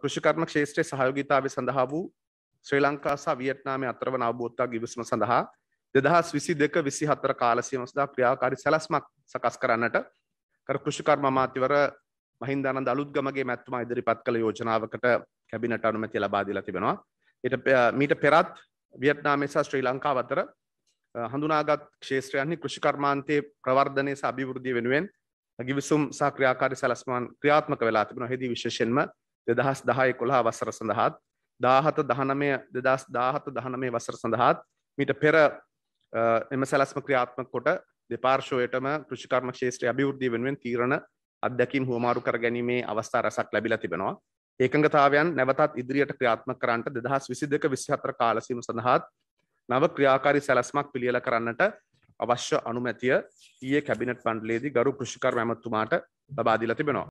කෘෂිකර්ම ක්ෂේත්‍රය සහයෝගිතාව සඳහා වූ ශ්‍රී ලංකා සහ වියට්නාමය අතරවන අවබෝධතා ගිවිසම සඳහා දෙදහස් විසි දෙක විසි හතර කාලසියම සඳහා ක්‍රියාකාරි සැලස්මක් සකස් කරන්නට කර කෘෂිකර්ම අමාත්‍යවර මහින්දානන්ද අලුත්ගමගේ මැත්තුමා ඉදිරිපත් කළ යෝජනාවකට කැබිනට අනුමැති ලබා දීලා තිබෙනවා. ඊට මීට පෙරත් වියට්නාමය සහ ශ්‍රී ලංකාව අතර හඳුනාගත් ක්ෂේත්‍රයන්හි කෘෂිකර්මාන්තයේ ප්‍රවර්ධනය සහ අභිවෘද්ධිය වෙනුවෙන් ගිවිසුම් සහ ක්‍රියාකාරි සැලස්මන් ක්‍රියාත්මක වෙලා තිබෙනවා. එෙහිදී විශේෂයෙන්ම දෙදහස් දහය කොළහා වසර සඳහාත් දාහත දහනමය දෙදස් දාහත දහනමේ වසර සඳහාත් මීට පෙර එම සැලස්ම ක්‍රියාත්ම කොට දෙපාර්ශෝයටම කෘෂිකර්ම ශේෂත්‍ර අභිවෘද්ධිය වෙනුවෙන් තීරණ අධ්‍යකින් හුවමාරු කර ගැනීමේ අවස්ථා රැසක් ලැබිලා තිබෙනවා. ඒකඟතාවයන් නැවතත් ඉදිරියට ක්‍රියාත්මක කරන්නට දෙදහස් විසි දෙක විසිහතර කාලසීම සඳහාත් නව ක්‍රියාකාරි සැලස්මක් පිළියල කරන්නට අවශ්‍ය අනුමැතිය ඊයේ කැබිනට් පණ්ඩලේදී ගරු කෘෂිකර් ඇමතුමාට ලබාදිලා තිබෙනවා.